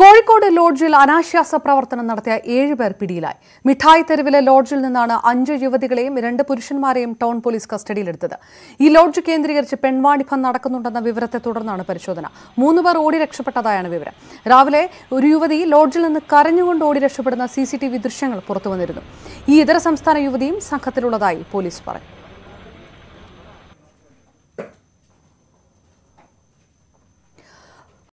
കോഴിക്കോട് ലോഡ്ജിൽ അനാശാസ പ്രവർത്തനം നടത്തിയ ഏഴുപേർ പിടിയിലായി മിഠായി തെരുവിലെ ലോഡ്ജിൽ നിന്നാണ് അഞ്ച് യുവതികളെയും രണ്ട് പുരുഷന്മാരെയും ടൗൺ പോലീസ് കസ്റ്റഡിയിലെടുത്തത് ഈ ലോഡ്ജ് കേന്ദ്രീകരിച്ച് പെൺവാണിഭം നടക്കുന്നുണ്ടെന്ന വിവരത്തെ തുടർന്നാണ് പരിശോധന മൂന്നുപേർ ഓടി രക്ഷപ്പെട്ടതായാണ് വിവരം രാവിലെ ഒരു യുവതി ലോഡ്ജിൽ നിന്ന് കരഞ്ഞുകൊണ്ട് ഓടി രക്ഷപ്പെടുന്ന സി ദൃശ്യങ്ങൾ പുറത്തുവന്നിരുന്നു ഈ ഇതര സംസ്ഥാന യുവതിയും സംഘത്തിലുള്ളതായി പോലീസ് പറഞ്ഞു